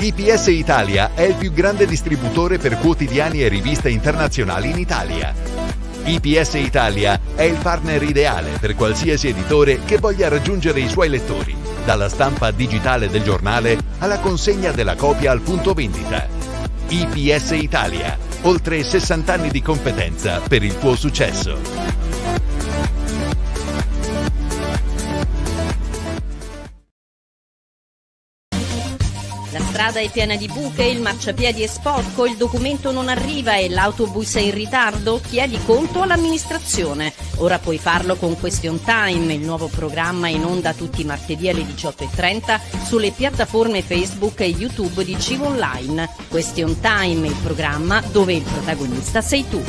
IPS Italia è il più grande distributore per quotidiani e riviste internazionali in Italia. IPS Italia è il partner ideale per qualsiasi editore che voglia raggiungere i suoi lettori, dalla stampa digitale del giornale alla consegna della copia al punto vendita. IPS Italia, oltre 60 anni di competenza per il tuo successo. strada è piena di buche, il marciapiedi è sporco, il documento non arriva e l'autobus è in ritardo, chiedi conto all'amministrazione. Ora puoi farlo con Question Time, il nuovo programma in onda tutti i martedì alle 18.30 sulle piattaforme Facebook e YouTube di Civo Online. Question Time, il programma dove il protagonista sei tu.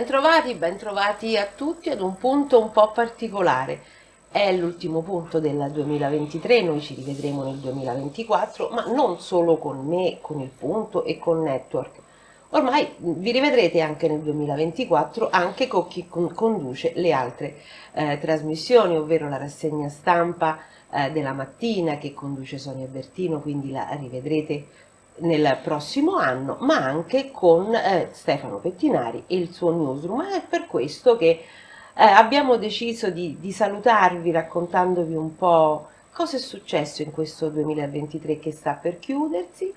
Bentrovati, bentrovati a tutti ad un punto un po' particolare. È l'ultimo punto del 2023, noi ci rivedremo nel 2024, ma non solo con me, con il punto e con Network. Ormai vi rivedrete anche nel 2024, anche con chi conduce le altre eh, trasmissioni, ovvero la rassegna stampa eh, della mattina che conduce Sonia Bertino, quindi la rivedrete nel prossimo anno, ma anche con eh, Stefano Pettinari e il suo newsroom. È per questo che eh, abbiamo deciso di, di, salutarvi raccontandovi un po' cosa è successo in questo 2023 che sta per chiudersi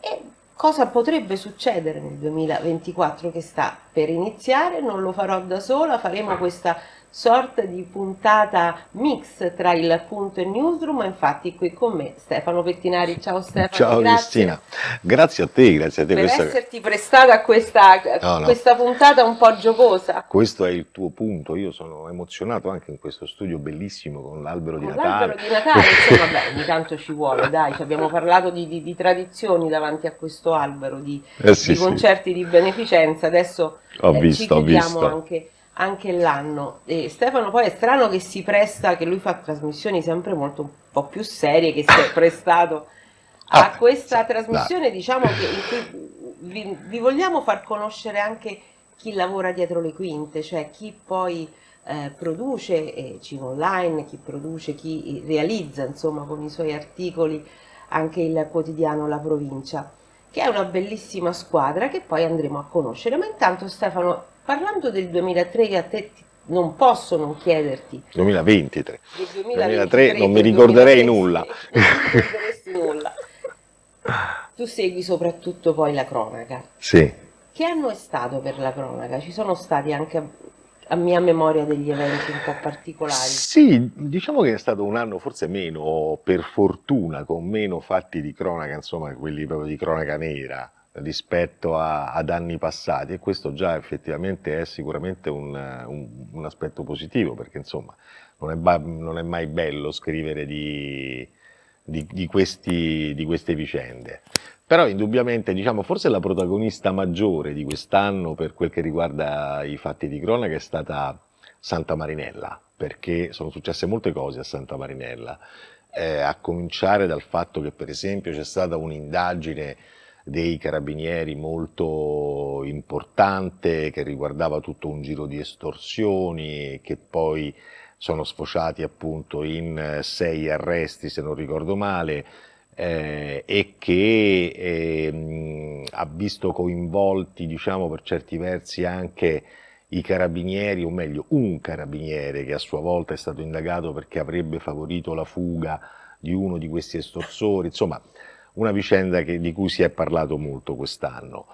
e cosa potrebbe succedere nel 2024 che sta per iniziare. Non lo farò da sola, faremo questa sorta di puntata mix tra il punto e il newsroom, infatti qui con me Stefano Pettinari. Ciao Stefano. Ciao grazie. Cristina, grazie a te, grazie a te. Per questa... esserti prestata a questa, no, no. questa puntata un po' giocosa. Questo è il tuo punto, io sono emozionato anche in questo studio bellissimo con l'albero con di Natale. L'albero di Natale, insomma, beh, ogni tanto ci vuole, dai, ci abbiamo parlato di, di, di, tradizioni davanti a questo albero, di, eh sì, di concerti sì. di beneficenza, adesso ho eh, visto, ci ho anche anche l'anno. E Stefano poi è strano che si presta, che lui fa trasmissioni sempre molto un po' più serie, che si è prestato a ah, questa trasmissione, no. diciamo che vi, vi, vogliamo far conoscere anche chi lavora dietro le quinte, cioè chi poi eh, produce eh, cibo online, chi produce, chi realizza insomma con i suoi articoli anche il quotidiano La Provincia, che è una bellissima squadra che poi andremo a conoscere. Ma intanto Stefano Parlando del 2003 che a te non posso non chiederti. 2023. 2023, 2023 non mi ricorderei 2023, nulla. Non nulla. Tu segui soprattutto poi la cronaca. Sì. Che anno è stato per la cronaca? Ci sono stati anche a, mia memoria degli eventi un po' particolari. Sì, diciamo che è stato un anno forse meno, per fortuna, con meno fatti di cronaca, insomma, quelli proprio di cronaca nera rispetto a, ad anni passati e questo già effettivamente è sicuramente un, un, un aspetto positivo perché insomma non è, ba, non è mai bello scrivere di, di, di, questi, di, queste vicende. Però indubbiamente, diciamo, forse la protagonista maggiore di quest'anno per quel che riguarda i fatti di cronaca è stata Santa Marinella, perché sono successe molte cose a Santa Marinella, eh, a cominciare dal fatto che per esempio c'è stata un'indagine dei carabinieri molto importante che riguardava tutto un giro di estorsioni che poi sono sfociati appunto in eh, sei arresti se non ricordo male eh, e che eh, ha visto coinvolti diciamo per certi versi anche i carabinieri o meglio un carabiniere che a sua volta è stato indagato perché avrebbe favorito la fuga di uno di questi estorsori insomma una vicenda che, di cui si è parlato molto quest'anno.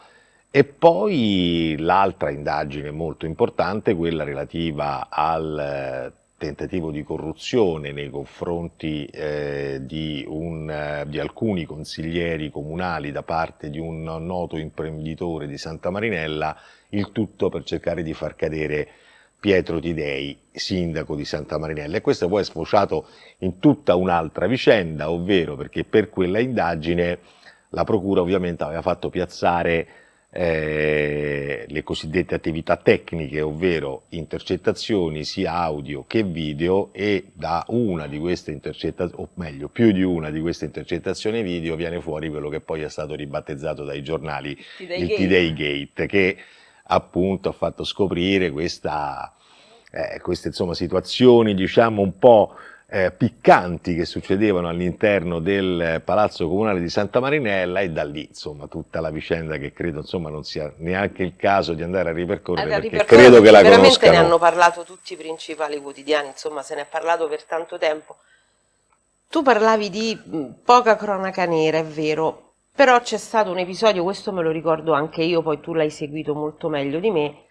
E poi l'altra indagine molto importante, quella relativa al eh, tentativo di corruzione nei confronti eh, di, un, eh, di, alcuni consiglieri comunali da parte di un noto imprenditore di Santa Marinella, il tutto per cercare di far cadere Pietro Tidei, sindaco di Santa Marinella. E questo poi è sfociato in tutta un'altra vicenda, ovvero perché per quella indagine la Procura ovviamente aveva fatto piazzare eh, le cosiddette attività tecniche, ovvero intercettazioni sia audio che video e da una di queste intercettazioni, o meglio più di una di queste intercettazioni video viene fuori quello che poi è stato ribattezzato dai giornali il T-Day Gate, che appunto ha fatto scoprire questa eh, queste insomma, situazioni diciamo un po' eh, piccanti che succedevano all'interno del eh, Palazzo Comunale di Santa Marinella e da lì insomma tutta la vicenda che credo insomma non sia neanche il caso di andare a ripercorrere allora, perché ripercorrere, credo che la veramente conoscano. Veramente ne hanno parlato tutti i principali quotidiani, insomma se ne è parlato per tanto tempo. Tu parlavi di poca cronaca nera, è vero, però c'è stato un episodio, questo me lo ricordo anche io, poi tu l'hai seguito molto meglio di me,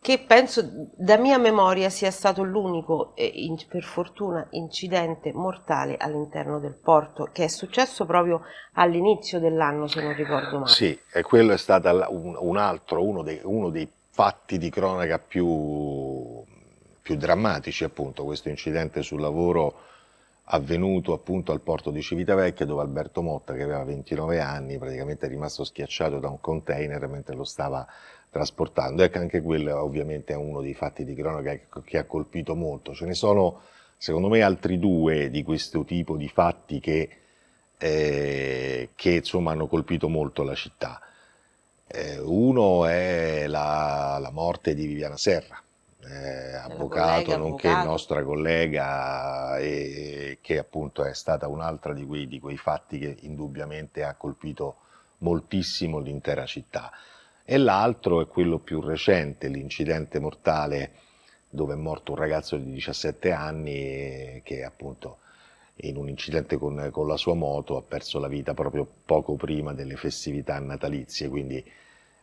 che penso da mia memoria sia stato l'unico, eh, in, per fortuna, incidente mortale all'interno del porto, che è successo proprio all'inizio dell'anno, se non ricordo male. Sì, e quello è stato un, un altro, uno dei, uno dei, fatti di cronaca più, più drammatici, appunto, questo incidente sul lavoro avvenuto appunto al porto di Civitavecchia dove Alberto Motta che aveva 29 anni praticamente è rimasto schiacciato da un container mentre lo stava trasportando. Ecco anche quello ovviamente è uno dei fatti di cronaca che ha colpito molto. Ce ne sono secondo me altri due di questo tipo di fatti che, eh, che insomma hanno colpito molto la città. Eh, uno è la, la morte di Viviana Serra, eh, cioè, avvocato, collega, nonché avvocato. nostra collega, e, che appunto è stata un'altra di quei, di quei fatti che indubbiamente ha colpito moltissimo l'intera città. E l'altro è quello più recente, l'incidente mortale dove è morto un ragazzo di 17 anni che appunto in un incidente con, con la sua moto ha perso la vita proprio poco prima delle festività natalizie, quindi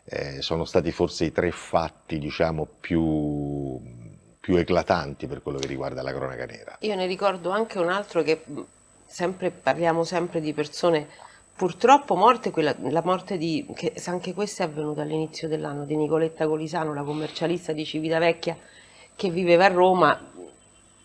eh, sono stati forse i tre fatti diciamo, più, più eclatanti per quello che riguarda la cronaca nera. Io ne ricordo anche un altro che mm, sempre, parliamo sempre di persone purtroppo morte, quella, la morte di, che anche questa è avvenuta all'inizio dell'anno, di Nicoletta Colisano, la commercialista di Civitavecchia che viveva a Roma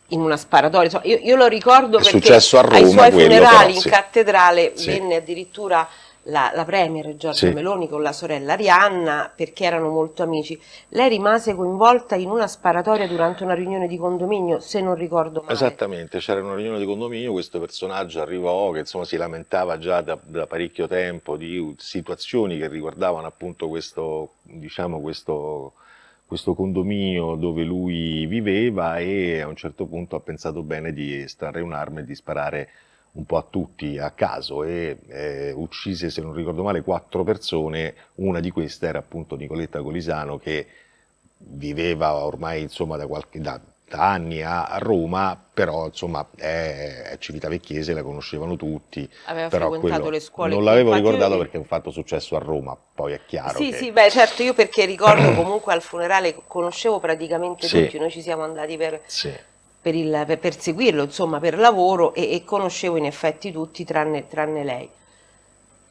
in una sparatoria. Io, io lo ricordo è perché ai suoi funerali però, sì. in cattedrale sì. venne addirittura la, la premier Giorgia sì. Meloni con la sorella Arianna perché erano molto amici. Lei rimase coinvolta in una sparatoria durante una riunione di condominio, se non ricordo male. Esattamente, c'era una riunione di condominio, questo personaggio arrivò che insomma si lamentava già da, da parecchio tempo di situazioni che riguardavano appunto questo, diciamo questo, questo condominio dove lui viveva e a un certo punto ha pensato bene di estrarre un'arma e di sparare un po' a tutti a caso e eh, uccise, se non ricordo male, quattro persone, una di queste era appunto Nicoletta Colisano che viveva ormai insomma da qualche da, da anni a, Roma, però insomma è, è Civitavecchiese, la conoscevano tutti. Aveva frequentato le scuole. Non l'avevo ricordato io... perché è un fatto successo a Roma, poi è chiaro. Sì, che... sì, beh certo, io perché ricordo comunque al funerale conoscevo praticamente sì. tutti, noi ci siamo andati per... Sì per, il, per, per seguirlo, insomma, per lavoro e, e conoscevo in effetti tutti tranne, tranne, lei.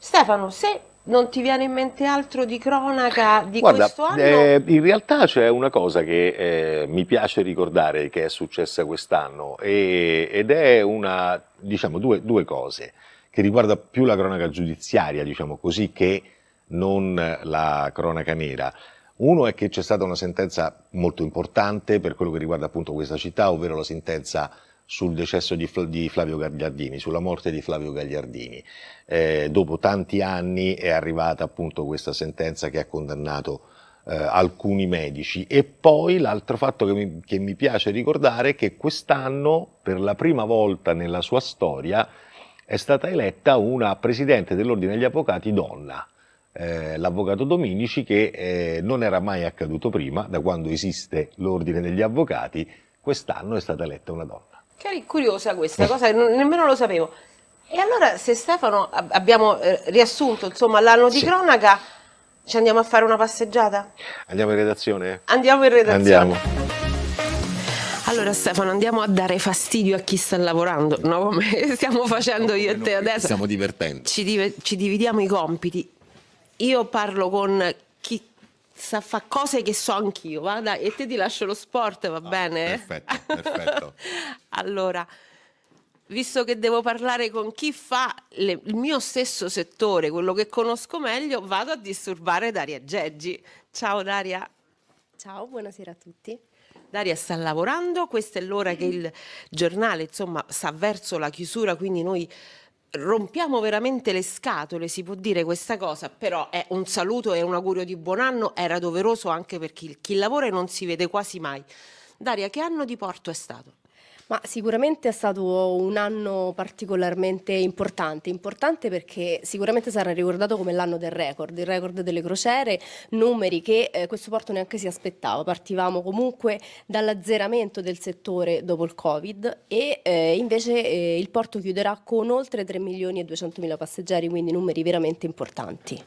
Stefano, se non ti viene in mente altro di cronaca di Guarda, questo anno? Eh, in realtà c'è una cosa che eh, mi piace ricordare che è successa quest'anno e, ed è una, diciamo, due, due cose che riguarda più la cronaca giudiziaria, diciamo così, che non la cronaca nera. Uno è che c'è stata una sentenza molto importante per quello che riguarda appunto questa città, ovvero la sentenza sul decesso di, Flavio Gagliardini, sulla morte di Flavio Gagliardini. Eh, dopo tanti anni è arrivata appunto questa sentenza che ha condannato eh, alcuni medici. E poi l'altro fatto che mi, che mi piace ricordare è che quest'anno, per la prima volta nella sua storia, è stata eletta una presidente dell'Ordine degli Avvocati donna eh, l'avvocato Dominici che eh, non era mai accaduto prima, da quando esiste l'ordine degli avvocati, quest'anno è stata eletta una donna. Che curiosa questa eh. cosa, che nemmeno lo sapevo. E allora se Stefano abbiamo eh, riassunto insomma l'anno di sì. cronaca, ci andiamo a fare una passeggiata? Andiamo in redazione? Andiamo in redazione. Andiamo. Allora Stefano, andiamo a dare fastidio a chi sta lavorando, no? come stiamo facendo io e te adesso. Stiamo divertendo. Ci, div ci dividiamo i compiti io parlo con chi sa fa cose che so anch'io, vada e te ti lascio lo sport, va ah, bene? Perfetto, perfetto. allora, visto che devo parlare con chi fa le, il mio stesso settore, quello che conosco meglio, vado a disturbare Daria Geggi. Ciao Daria. Ciao, buonasera a tutti. Daria sta lavorando, questa è l'ora che il giornale insomma, sta verso la chiusura, quindi noi rompiamo veramente le scatole, si può dire questa cosa, però è un saluto e un augurio di buon anno, era doveroso anche per chi, chi lavora e non si vede quasi mai. Daria, che anno di porto è stato? Ma sicuramente è stato un anno particolarmente importante, importante perché sicuramente sarà ricordato come l'anno del record, il record delle crociere, numeri che eh, questo porto neanche si aspettava, partivamo comunque dall'azzeramento del settore dopo il Covid e eh, invece eh, il porto chiuderà con oltre 3 milioni e 200 mila passeggeri, quindi numeri veramente importanti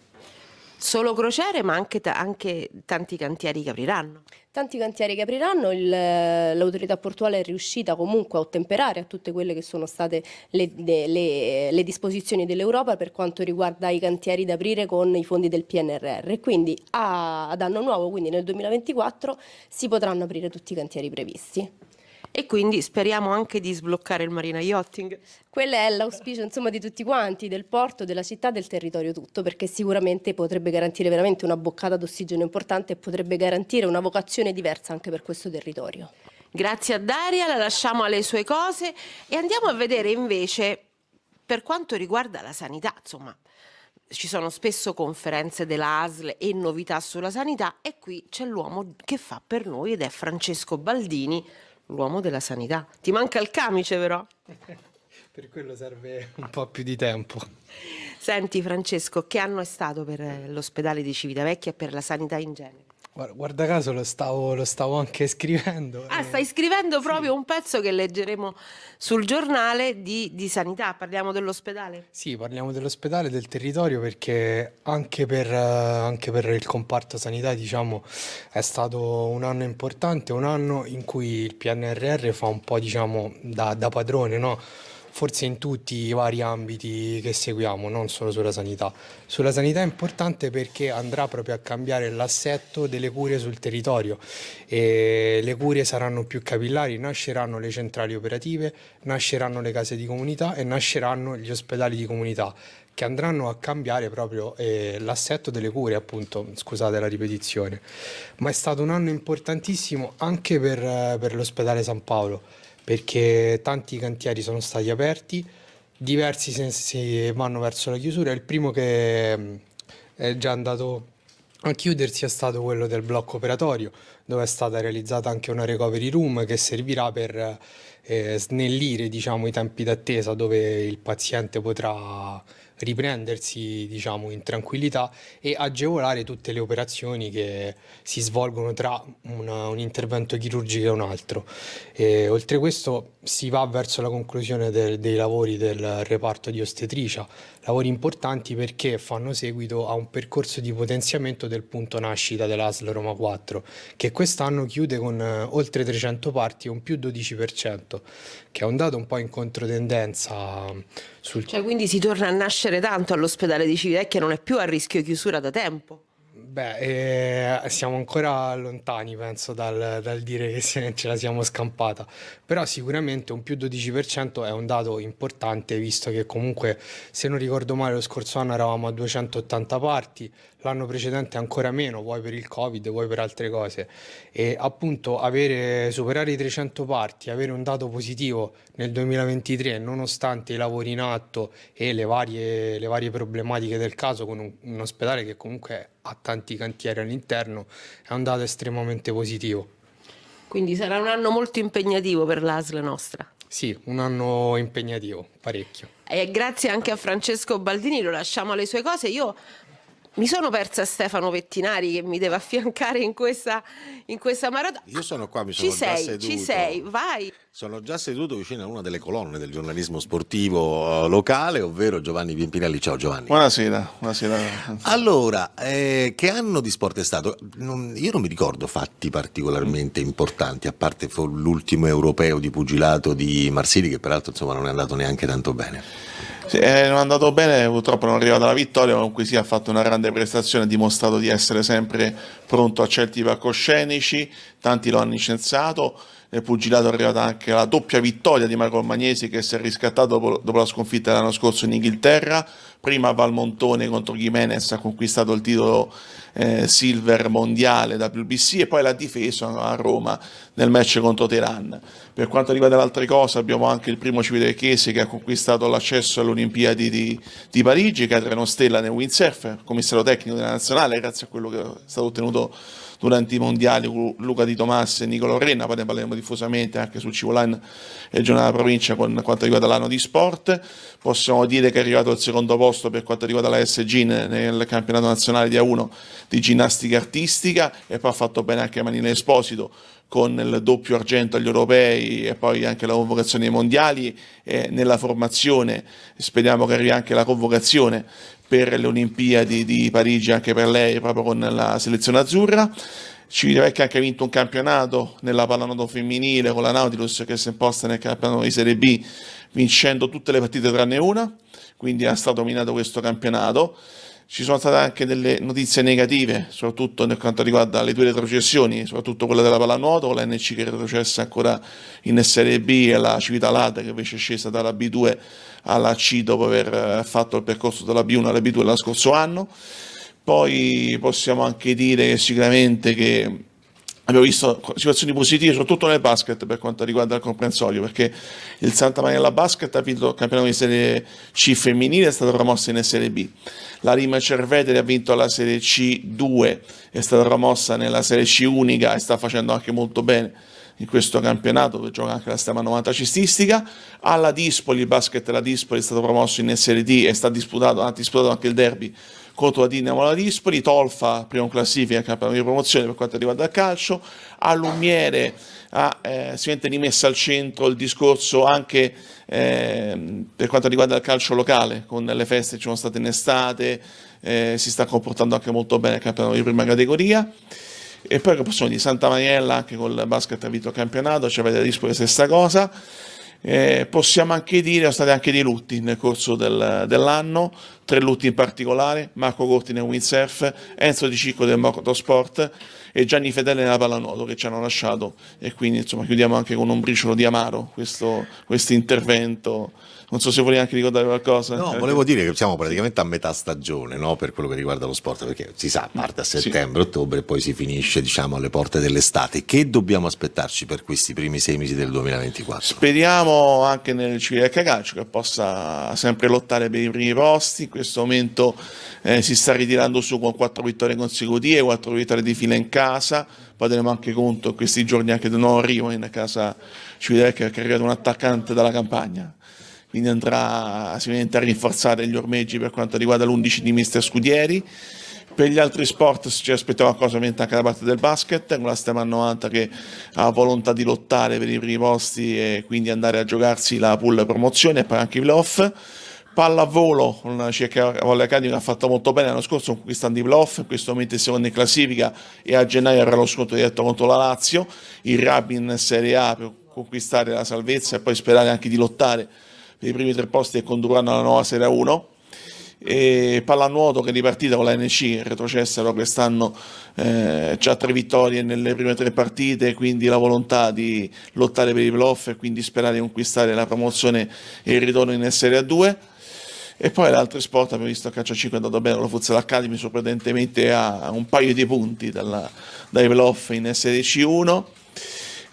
solo crociere ma anche, anche tanti cantieri che apriranno. Tanti cantieri che apriranno, eh, l'autorità portuale è riuscita comunque a ottemperare a tutte quelle che sono state le, le, le, le disposizioni dell'Europa per quanto riguarda i cantieri da aprire con i fondi del PNRR quindi a, ad anno nuovo, quindi nel 2024, si potranno aprire tutti i cantieri previsti e quindi speriamo anche di sbloccare il Marina Yachting. Quello è l'auspicio insomma di tutti quanti, del porto, della città, del territorio tutto, perché sicuramente potrebbe garantire veramente una boccata d'ossigeno importante e potrebbe garantire una vocazione diversa anche per questo territorio. Grazie a Daria, la lasciamo alle sue cose e andiamo a vedere invece per quanto riguarda la sanità, insomma, ci sono spesso conferenze dell'ASL e novità sulla sanità e qui c'è l'uomo che fa per noi ed è Francesco Baldini, l'uomo della sanità. Ti manca il camice però. per quello serve un po' più di tempo. Senti Francesco, che anno è stato per eh, l'ospedale di Civitavecchia e per la sanità in genere? Guarda caso lo stavo, lo stavo anche scrivendo. Ah, eh. stai scrivendo proprio sì. un pezzo che leggeremo sul giornale di, di sanità, parliamo dell'ospedale. Sì, parliamo dell'ospedale, e del territorio, perché anche per, eh, anche per, il comparto sanità, diciamo, è stato un anno importante, un anno in cui il PNRR fa un po', diciamo, da, da padrone, no? forse in tutti i vari ambiti che seguiamo, non solo sulla sanità. Sulla sanità è importante perché andrà proprio a cambiare l'assetto delle cure sul territorio. E le cure saranno più capillari, nasceranno le centrali operative, nasceranno le case di comunità e nasceranno gli ospedali di comunità che andranno a cambiare proprio eh, l'assetto delle cure, appunto, scusate la ripetizione. Ma è stato un anno importantissimo anche per, per l'ospedale San Paolo perché tanti cantieri sono stati aperti, diversi si vanno verso la chiusura. Il primo che eh, è già andato a chiudersi è stato quello del blocco operatorio, dove è stata realizzata anche una recovery room che servirà per eh, snellire diciamo, i tempi d'attesa dove il paziente potrà riprendersi diciamo, in tranquillità e agevolare tutte le operazioni che si svolgono tra una, un intervento chirurgico e un altro. E, oltre questo si va verso la conclusione del, dei lavori del reparto di ostetricia, lavori importanti perché fanno seguito a un percorso di potenziamento del punto nascita dell'ASL Roma 4, che quest'anno chiude con eh, oltre 300 parti, un più 12%, che è un dato un po' in controtendenza. Mm, sul... Cioè, quindi si torna a nascere tanto all'ospedale di Civitecchia, non è più a rischio chiusura da tempo? Beh, eh, siamo ancora lontani, penso, dal, dal dire che ce la siamo scampata, però sicuramente un più 12% è un dato importante, visto che comunque, se non ricordo male, lo scorso anno eravamo a 280 parti, l'anno precedente ancora meno, vuoi per il Covid, vuoi per altre cose. E appunto avere, superare i 300 parti, avere un dato positivo nel 2023, nonostante i lavori in atto e le varie, le varie problematiche del caso, con un, un ospedale che comunque ha tanti cantieri all'interno, è un dato estremamente positivo. Quindi sarà un anno molto impegnativo per l'ASL nostra. Sì, un anno impegnativo, parecchio. E grazie anche a Francesco Baldini, lo lasciamo alle sue cose. Io mi sono persa Stefano Vettinari che mi deve affiancare in questa, in questa maratona. Io sono qua, mi sono ci già sei, seduto. Ci sei, vai. Sono già seduto vicino a una delle colonne del giornalismo sportivo eh, locale, ovvero Giovanni Pimpinelli. Ciao Giovanni. Buonasera. buonasera. Allora, eh, che anno di sport è stato? Non, io non mi ricordo fatti particolarmente importanti, a parte l'ultimo europeo di pugilato di Marsili, che peraltro insomma, non è andato neanche tanto bene. Eh, è andato bene, purtroppo non è arrivata la vittoria, ma comunque sì, ha fatto una grande prestazione, ha dimostrato di essere sempre pronto a certi palcoscenici, tanti lo hanno licenziato nel pugilato è arrivata anche la doppia vittoria di Marco Magnesi che si è riscattato dopo, dopo la sconfitta dell'anno scorso in Inghilterra, prima a Valmontone contro Jimenez ha conquistato il titolo eh, silver mondiale da WBC e poi l'ha difeso a Roma nel match contro Teheran. Per quanto riguarda le altre cose abbiamo anche il primo cividechese che ha conquistato l'accesso alle Olimpiadi di, di Parigi, che Stella nel windsurf, commissario tecnico della nazionale, grazie a quello che è stato ottenuto durante i mondiali con Luca Di Tomas e Nicolo Renna, poi ne parleremo diffusamente anche sul Civolan e della provincia con quanto riguarda l'anno di sport. Possiamo dire che è arrivato al secondo posto per quanto riguarda la SG nel campionato nazionale di A1 di ginnastica artistica e poi ha fatto bene anche Manina Esposito con il doppio argento agli europei e poi anche la convocazione ai mondiali e nella formazione speriamo che arrivi anche la convocazione per le Olimpiadi di Parigi, anche per lei, proprio con la selezione azzurra. Civitavecchia ha anche vinto un campionato nella pallanuoto femminile con la Nautilus che si è imposta nel campionato di Serie B vincendo tutte le partite tranne una, quindi ha stato dominato questo campionato ci sono state anche delle notizie negative, soprattutto nel quanto riguarda le due retrocessioni, soprattutto quella della pallanuoto, con la NC che è retrocessa ancora in Serie B e la Civitalada che invece è scesa dalla B2 alla C dopo aver eh, fatto il percorso dalla B1 alla B2 l'anno scorso anno. Poi possiamo anche dire sicuramente che abbiamo visto situazioni positive soprattutto nel basket per quanto riguarda il comprensorio perché il Santa Maria Basket ha vinto il campionato di Serie C femminile è stato promosso in Serie B la Rima Cerveteri ha vinto la Serie C2 è stata promossa nella Serie C unica e sta facendo anche molto bene in questo campionato dove gioca anche la Stema 90 cististica alla Dispoli, il basket la Dispoli è stato promosso in Serie D e sta disputato, ha disputato anche il derby contro la Dinamo la Dispoli, Tolfa prima classifica, campione di promozione per quanto riguarda il calcio, a Lumiere ha ah, eh, rimessa al centro il discorso anche eh, per quanto riguarda il calcio locale, con le feste che ci sono state in estate, eh, si sta comportando anche molto bene il campionato di prima categoria. E poi che possiamo di Santa Maniella, anche col basket ha vinto il campionato, ci avete a disposizione stessa cosa. Eh, possiamo anche dire, sono stati anche dei lutti nel corso del, dell'anno, tre lutti in particolare, Marco Corti nel windsurf, Enzo Di Cicco del motorsport e Gianni Fedele nella pallanuoto che ci hanno lasciato e quindi insomma chiudiamo anche con un briciolo di amaro questo, questo intervento non so se volevi anche ricordare qualcosa. No, eh. volevo dire che siamo praticamente a metà stagione no? per quello che riguarda lo sport, perché si sa, parte a settembre-ottobre e poi si finisce diciamo, alle porte dell'estate. Che dobbiamo aspettarci per questi primi sei mesi del 2024? Speriamo anche nel Civile Calcio che possa sempre lottare per i primi posti. In questo momento eh, si sta ritirando su con quattro vittorie consecutive, quattro vittorie di fila in casa. Poi teniamo anche conto questi giorni anche di un nuovo arrivo in casa Civile che è arrivato un attaccante dalla campagna quindi andrà sicuramente a rinforzare gli ormeggi per quanto riguarda l'11 di mister Scudieri. Per gli altri sport ci aspettiamo qualcosa ovviamente anche da parte del basket, con la Stema 90 che ha volontà di lottare per i primi posti e quindi andare a giocarsi la pool promozione e poi anche i playoff. Pallavolo, una circa Volley Academy che ha fatto molto bene l'anno scorso, conquistando i playoff, in questo momento è secondo in classifica e a gennaio avrà lo scontro diretto contro la Lazio, il Rabin Serie A per conquistare la salvezza e poi sperare anche di lottare i primi tre posti che condurranno alla nuova Serie 1 e pallanuoto che di partita con la NC retrocessero quest'anno eh, già tre vittorie nelle prime tre partite quindi la volontà di lottare per i playoff e quindi sperare di conquistare la promozione e il ritorno in Serie A2 e poi l'altro sport abbiamo visto che a calcio 5 è andato bene la Futsal Academy sorprendentemente a un paio di punti dalla, dai playoff in Serie C1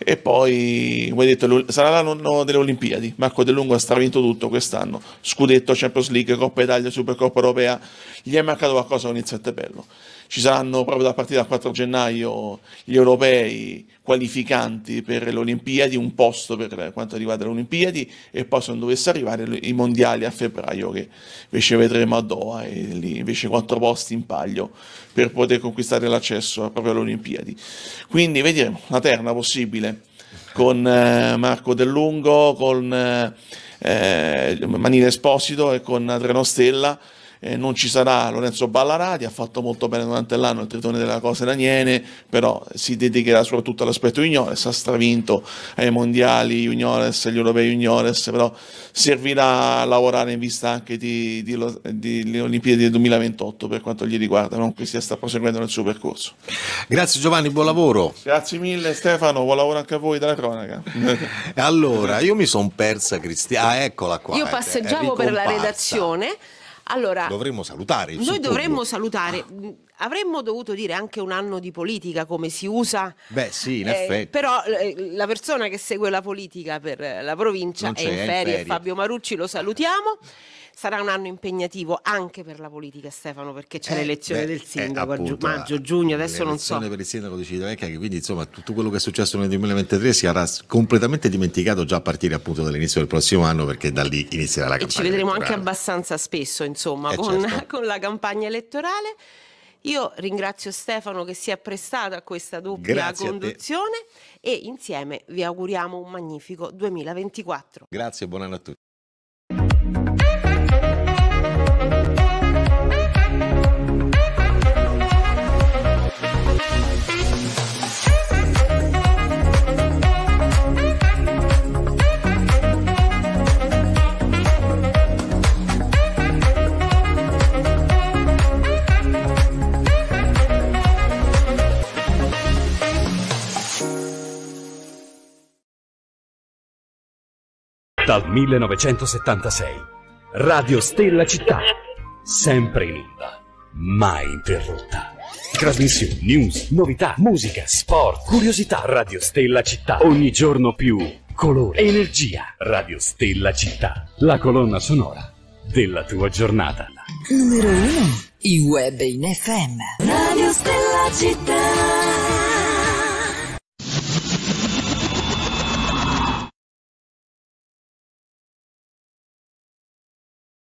e poi, come detto, sarà l'anno delle Olimpiadi. Marco De Lungo ha stravinto tutto quest'anno. Scudetto, Champions League, Coppa Italia, Supercoppa Europea. Gli è mancato qualcosa con il sette bello ci saranno proprio da partire dal 4 gennaio gli europei qualificanti per le Olimpiadi, un posto per quanto riguarda le Olimpiadi e poi se non dovesse arrivare i mondiali a febbraio che invece vedremo a Doha e lì invece quattro posti in paglio per poter conquistare l'accesso proprio alle Olimpiadi. Quindi vedremo la terna possibile con eh, Marco Dellungo, con eh, eh Manina Esposito e con Adreno Stella eh, non ci sarà Lorenzo Ballarati, ha fatto molto bene durante l'anno il tritone della Cose Daniene, però si dedicherà soprattutto all'aspetto juniores, ha stravinto ai mondiali juniores, agli europei juniores, però servirà a lavorare in vista anche delle Olimpiadi del 2028 per quanto gli riguarda, non che sia sta proseguendo nel suo percorso. Grazie Giovanni, buon lavoro. Grazie mille Stefano, buon lavoro anche a voi dalla cronaca. allora, io mi sono persa Cristiana, ah, eccola qua. Io passeggiavo ecco, per la redazione. Allora, dovremmo salutare. Noi suppongo. dovremmo salutare. Avremmo dovuto dire anche un anno di politica come si usa. Beh, sì, in eh, effetti. Però eh, la persona che segue la politica per la provincia non è in ferie, Fabio Marucci, lo salutiamo sarà un anno impegnativo anche per la politica, Stefano, perché c'è eh, l'elezione beh, del eh, sindaco eh, appunto, maggio, giugno, adesso non so. per il sindaco di Civitavecchia, che quindi insomma tutto quello che è successo nel 2023 si sarà completamente dimenticato già a partire appunto dall'inizio del prossimo anno, perché da lì inizierà la campagna. E ci vedremo elettorale. anche abbastanza spesso, insomma, eh, con, certo. con la campagna elettorale. Io ringrazio Stefano che si è prestato a questa doppia Grazie conduzione e insieme vi auguriamo un magnifico 2024. Grazie e buon anno a tutti. Dal 1976. Radio Stella Città. Sempre in onda. Mai interrotta. Trasmissioni, news, novità, musica, sport, curiosità. Radio Stella Città. Ogni giorno più colore, energia. Radio Stella Città. La colonna sonora della tua giornata. Numero 1. Il web in FM. Radio Stella Città.